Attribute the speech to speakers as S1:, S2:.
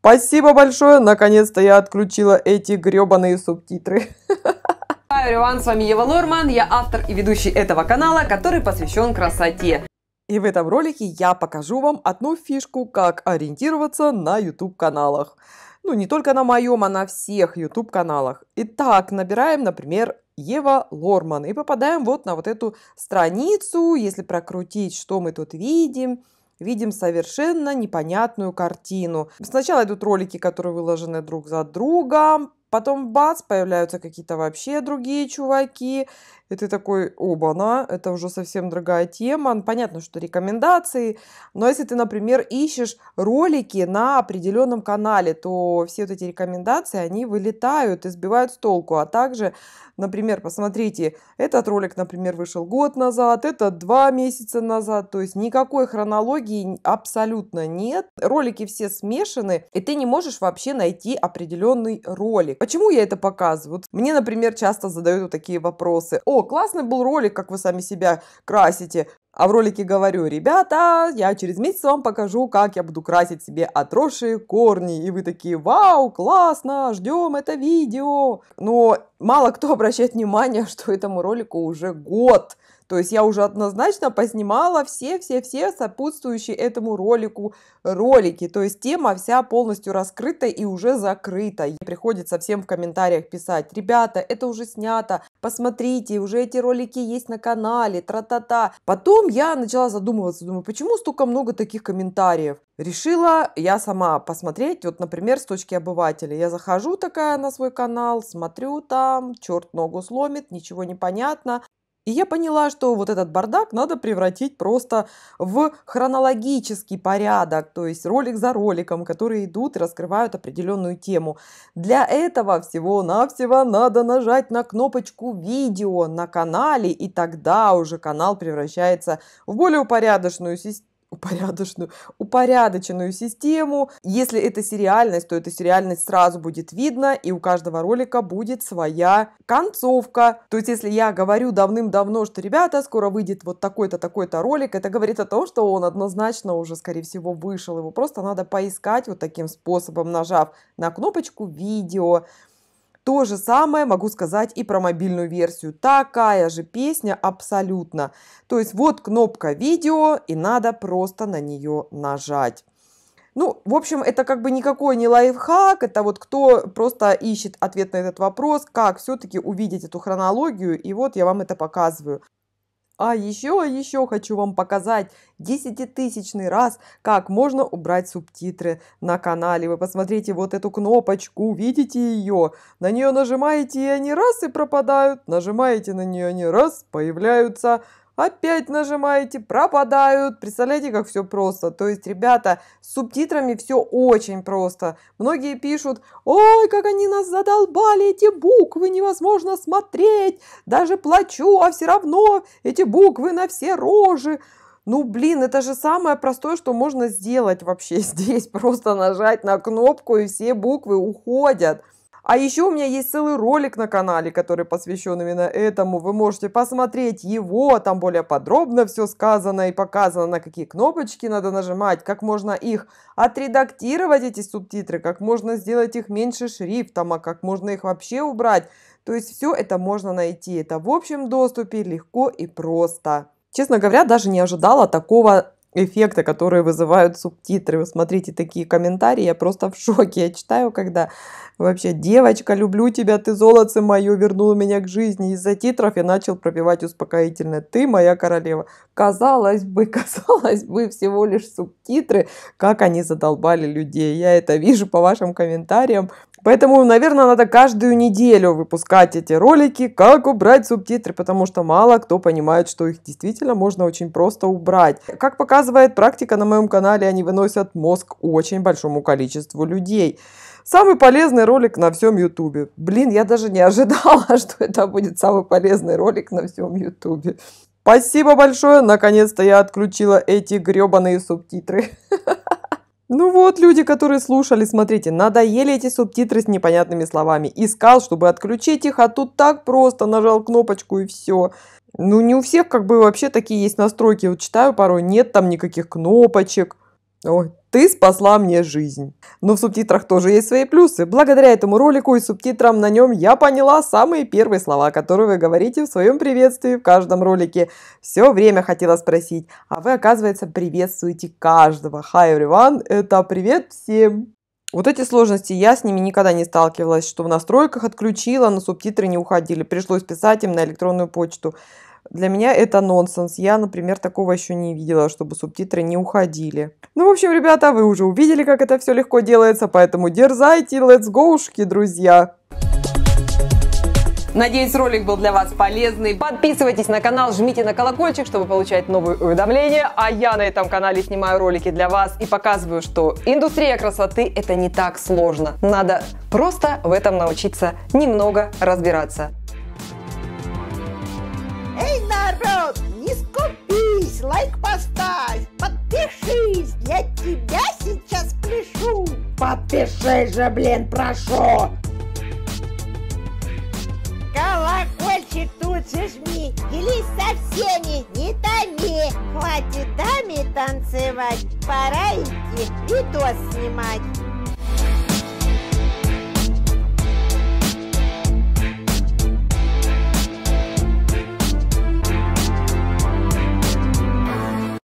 S1: Спасибо большое, наконец-то я отключила эти гребаные субтитры. Everyone, с вами Ева Лорман, я автор и ведущий этого канала, который посвящен красоте. И в этом ролике я покажу вам одну фишку, как ориентироваться на YouTube-каналах. Ну, не только на моем, а на всех YouTube-каналах. Итак, набираем, например, Ева Лорман и попадаем вот на вот эту страницу. Если прокрутить, что мы тут видим – видим совершенно непонятную картину. Сначала идут ролики, которые выложены друг за другом, Потом бац, появляются какие-то вообще другие чуваки. И ты такой, оба-на, это уже совсем другая тема. Ну, понятно, что рекомендации. Но если ты, например, ищешь ролики на определенном канале, то все вот эти рекомендации, они вылетают и сбивают с толку. А также, например, посмотрите, этот ролик, например, вышел год назад, этот два месяца назад. То есть никакой хронологии абсолютно нет. Ролики все смешаны, и ты не можешь вообще найти определенный ролик. Почему я это показываю? Вот мне, например, часто задают вот такие вопросы. О, классный был ролик, как вы сами себя красите. А в ролике говорю, ребята, я через месяц вам покажу, как я буду красить себе отросшие корни. И вы такие, вау, классно, ждем это видео. Но мало кто обращает внимание, что этому ролику уже год. То есть я уже однозначно поснимала все-все-все сопутствующие этому ролику ролики. То есть тема вся полностью раскрыта и уже закрыта. И приходится всем в комментариях писать, ребята, это уже снято, посмотрите, уже эти ролики есть на канале, тра-та-та. Потом я начала задумываться, думаю, почему столько много таких комментариев? Решила я сама посмотреть, вот, например, с точки обывателя. Я захожу такая на свой канал, смотрю там, черт ногу сломит, ничего не понятно. И я поняла, что вот этот бардак надо превратить просто в хронологический порядок, то есть ролик за роликом, которые идут и раскрывают определенную тему. Для этого всего-навсего надо нажать на кнопочку «Видео» на канале, и тогда уже канал превращается в более упорядоченную систему упорядоченную, упорядоченную систему. Если это сериальность, то эта сериальность сразу будет видно, и у каждого ролика будет своя концовка. То есть, если я говорю давным-давно, что, ребята, скоро выйдет вот такой-то, такой-то ролик, это говорит о том, что он однозначно уже, скорее всего, вышел. Его просто надо поискать вот таким способом, нажав на кнопочку «Видео», то же самое могу сказать и про мобильную версию. Такая же песня абсолютно. То есть вот кнопка видео и надо просто на нее нажать. Ну, в общем, это как бы никакой не лайфхак, это вот кто просто ищет ответ на этот вопрос, как все-таки увидеть эту хронологию, и вот я вам это показываю. А еще, еще хочу вам показать десятитысячный раз, как можно убрать субтитры на канале. Вы посмотрите вот эту кнопочку, видите ее? На нее нажимаете, и они раз и пропадают. Нажимаете на нее, они раз, появляются опять нажимаете, пропадают. Представляете, как все просто. То есть, ребята, с субтитрами все очень просто. Многие пишут, ой, как они нас задолбали, эти буквы невозможно смотреть. Даже плачу, а все равно эти буквы на все рожи. Ну, блин, это же самое простое, что можно сделать вообще здесь. Просто нажать на кнопку, и все буквы уходят. А еще у меня есть целый ролик на канале, который посвящен именно этому. Вы можете посмотреть его, там более подробно все сказано и показано, на какие кнопочки надо нажимать, как можно их отредактировать, эти субтитры, как можно сделать их меньше шрифтом, а как можно их вообще убрать. То есть все это можно найти. Это в общем доступе легко и просто. Честно говоря, даже не ожидала такого эффекта, которые вызывают субтитры. Вы смотрите такие комментарии, я просто в шоке. Я читаю, когда вообще «Девочка, люблю тебя, ты золотце мое, вернул меня к жизни». Из-за титров я начал пропивать успокоительное «Ты моя королева». Казалось бы, казалось бы, всего лишь субтитры, как они задолбали людей. Я это вижу по вашим комментариям, Поэтому, наверное, надо каждую неделю выпускать эти ролики, как убрать субтитры, потому что мало кто понимает, что их действительно можно очень просто убрать. Как показывает практика на моем канале, они выносят мозг очень большому количеству людей. Самый полезный ролик на всем Ютубе. Блин, я даже не ожидала, что это будет самый полезный ролик на всем Ютубе. Спасибо большое, наконец-то я отключила эти гребаные субтитры. Ну вот, люди, которые слушали, смотрите, надоели эти субтитры с непонятными словами. Искал, чтобы отключить их, а тут так просто нажал кнопочку и все. Ну не у всех как бы вообще такие есть настройки. Вот читаю порой, нет там никаких кнопочек. Ой, ты спасла мне жизнь. Но в субтитрах тоже есть свои плюсы. Благодаря этому ролику и субтитрам на нем я поняла самые первые слова, которые вы говорите в своем приветствии в каждом ролике. Все время хотела спросить, а вы, оказывается, приветствуете каждого. Hi everyone, это привет всем. Вот эти сложности я с ними никогда не сталкивалась, что в настройках отключила, но субтитры не уходили. Пришлось писать им на электронную почту. Для меня это нонсенс. Я, например, такого еще не видела, чтобы субтитры не уходили. Ну, в общем, ребята, вы уже увидели, как это все легко делается, поэтому дерзайте, let's go ушки, друзья! Надеюсь, ролик был для вас полезный. Подписывайтесь на канал, жмите на колокольчик, чтобы получать новые уведомления. А я на этом канале снимаю ролики для вас и показываю, что индустрия красоты это не так сложно. Надо просто в этом научиться немного разбираться народ, не скупись, лайк поставь, подпишись, я тебя сейчас пишу. Подпишись же, блин, прошу. Колокольчик тут же жми, делись со всеми, не томи. Хватит даме танцевать, пора идти видос снимать.